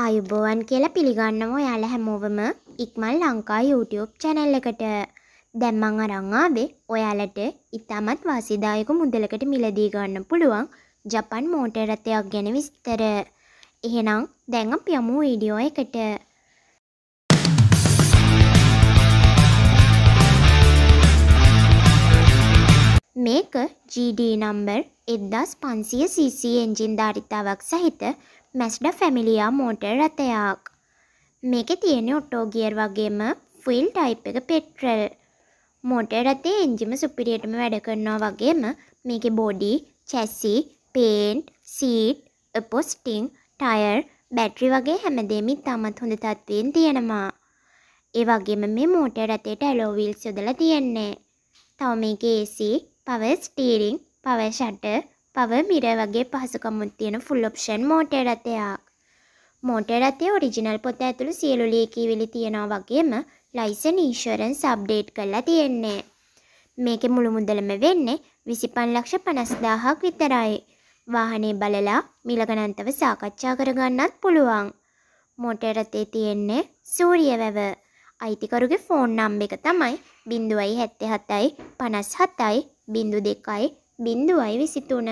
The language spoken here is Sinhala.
ආයුබෝවන් කියලා පිළිගන්නම ඔයාල හැමෝවම ඉක්මල් ලංකා YouTube චැනල් එකට දැම්මං අරන් ආවේ ඔයාලට ඉතාමත් වාසිදායක මුදලකට මිලදී ගන්න පුළුවන් ජපන් මෝටර් රථයක් ගැන විස්තර. එහෙනම් දැන් අපි යමු වීඩියෝ එකට. මේක GD නම්බර් එද්දස් පන්සිය CC එන්ජින් ධාරිතාවක් සහිත මැස්ඩ ෆැමිලියා මෝටර් රථයක්. මේක තියෙන ඔටෝගියර් වගේම ෆිල් ටයිප් එක පෙට්‍රල්. මෝටර් රථේ එන්ජිම සුපිරියටම වැඩ කරනවා වගේම මේකේ body, chassis, paint, seat, upholstering, tyre, battery වගේ හැමදේම ඉතාමත් හොඳ තත්ත්වයෙන් තියෙනවා. ඒ වගේම මේ මෝටර් රථයට ඇලෝවිල්ස් යොදලා තියෙන්නේ. තව මේකේ AC පව ස්ටීරිං පව ෂට පව මිර වගේ පහසුකමුත් තියෙන ෆුල් ඔප්ෂන් මෝටර් රථයක්. මෝටර් රථයේ ඔරිජිනල් පොත ඇතුළු සියලු ලියකියවිලි තියෙනවා වගේම ලයිසන් ඉන්ෂුරන්ස් අප්ඩේට් කරලා තියෙන්නේ. මේකේ මුළු මුදලම වෙන්නේ 25,50,000ක් විතරයි. වාහනේ බලලා මිල ගණන්තව සාකච්ඡා කරගන්නත් පුළුවන්. මෝටර් රථයේ තියෙන්නේ සූර්ය වැව. අයිතිකරුගේ ෆෝන් නම්බ එක තමයි බිඳුවයි හැත්තෙ හතයි පනස් හතයි බිඳු දෙකයි බිඳුවයි විසිතුන